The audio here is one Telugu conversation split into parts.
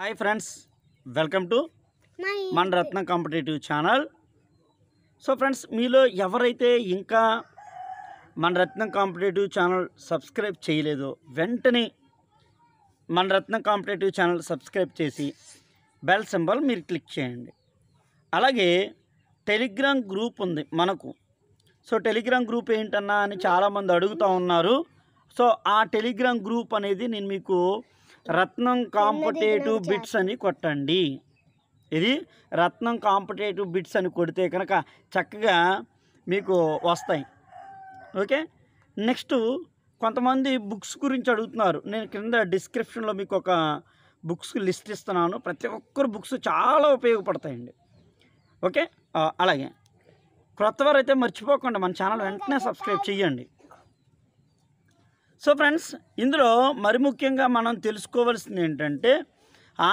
హాయ్ ఫ్రెండ్స్ వెల్కమ్ టు మన Ratna competitive channel so friends మీలో ఎవరైతే ఇంకా మన రత్న కాంపిటేటివ్ ఛానల్ సబ్స్క్రైబ్ చేయలేదో వెంటనే మన రత్న కాంపిటేటివ్ ఛానల్ సబ్స్క్రైబ్ చేసి బెల్ సింబల్ మీరు క్లిక్ చేయండి అలాగే టెలిగ్రామ్ గ్రూప్ ఉంది మనకు సో టెలిగ్రామ్ గ్రూప్ ఏంటన్నా అని చాలామంది అడుగుతూ ఉన్నారు సో ఆ టెలిగ్రామ్ గ్రూప్ అనేది నేను మీకు రత్నం కాంపిటేటివ్ బిట్స్ అని కొట్టండి ఇది రత్నం కాంపిటేటివ్ బిట్స్ అని కొడితే కనుక చక్కగా మీకు వస్తాయి ఓకే నెక్స్ట్ కొంతమంది బుక్స్ గురించి అడుగుతున్నారు నేను క్రింద డిస్క్రిప్షన్లో మీకు ఒక బుక్స్ లిస్ట్ ఇస్తున్నాను ప్రతి ఒక్కరు బుక్స్ చాలా ఉపయోగపడతాయండి ఓకే అలాగే క్రొత్త అయితే మర్చిపోకుండా మన ఛానల్ వెంటనే సబ్స్క్రైబ్ చేయండి సో ఫ్రెండ్స్ ఇందులో మరి ముఖ్యంగా మనం తెలుసుకోవాల్సింది ఏంటంటే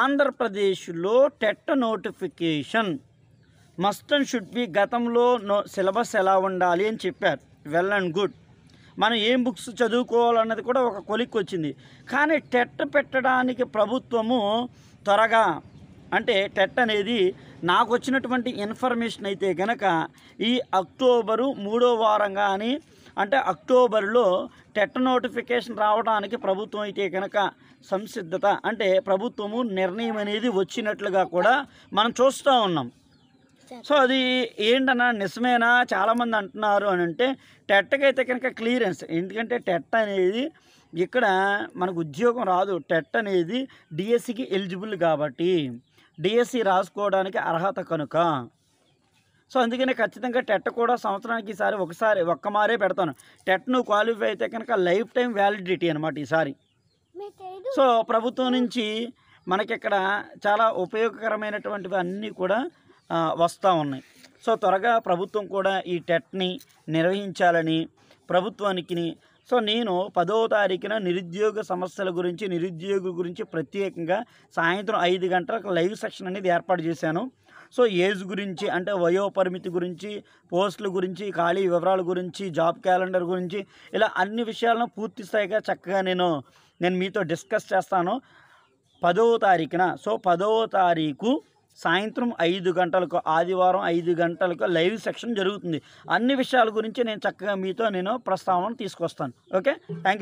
ఆంధ్రప్రదేశ్లో TET notification must and should be గతంలో నో సిలబస్ ఎలా ఉండాలి అని చెప్పారు వెల్ అండ్ గుడ్ మనం ఏం బుక్స్ చదువుకోవాలన్నది కూడా ఒక కొలిక్ వచ్చింది కానీ టెట్ పెట్టడానికి ప్రభుత్వము త్వరగా అంటే టెట్ అనేది నాకు వచ్చినటువంటి ఇన్ఫర్మేషన్ అయితే కనుక ఈ అక్టోబరు మూడో వారం కానీ అంటే అక్టోబర్లో టెట్ నోటిఫికేషన్ రావడానికి ప్రభుత్వం అయితే కనుక సంసిద్ధత అంటే ప్రభుత్వము నిర్ణయం అనేది వచ్చినట్లుగా కూడా మనం చూస్తూ ఉన్నాం సో అది ఏంటన్నా నిజమేనా చాలామంది అంటున్నారు అని అంటే టెట్కి అయితే కనుక క్లియరెన్స్ ఎందుకంటే టెట్ అనేది ఇక్కడ మనకు ఉద్యోగం రాదు టెట్ అనేది డిఎస్సికి ఎలిజిబుల్ కాబట్టి డిఎస్సి రాసుకోవడానికి అర్హత కనుక సో అందుకనే ఖచ్చితంగా టెట్ కూడా సంవత్సరానికి ఈసారి ఒకసారి ఒక్క మారే పెడతాను టెట్ నువ్వు క్వాలిఫై అయితే కనుక లైఫ్ టైం వ్యాలిడిటీ అనమాట ఈసారి సో ప్రభుత్వం నుంచి మనకిక్కడ చాలా ఉపయోగకరమైనటువంటివి అన్నీ కూడా వస్తూ ఉన్నాయి సో త్వరగా ప్రభుత్వం కూడా ఈ టెట్ని నిర్వహించాలని ప్రభుత్వానికి సో నేను పదవ తారీఖున నిరుద్యోగ సమస్యల గురించి నిరుద్యోగుల గురించి ప్రత్యేకంగా సాయంత్రం ఐదు గంటలకు లైవ్ సెక్షన్ అనేది ఏర్పాటు చేశాను సో ఏజ్ గురించి అంటే వయోపరిమితి గురించి పోస్టుల గురించి ఖాళీ వివరాల గురించి జాబ్ క్యాలెండర్ గురించి ఇలా అన్ని విషయాలను పూర్తి స్థాయిగా చక్కగా నేను నేను మీతో డిస్కస్ చేస్తాను పదవ తారీఖున సో పదవ తారీఖు సాయంత్రం ఐదు గంటలకు ఆదివారం ఐదు గంటలకు లైవ్ సెక్షన్ జరుగుతుంది అన్ని విషయాల గురించి నేను చక్కగా మీతో నేను ప్రస్తావన తీసుకొస్తాను ఓకే థ్యాంక్ యూ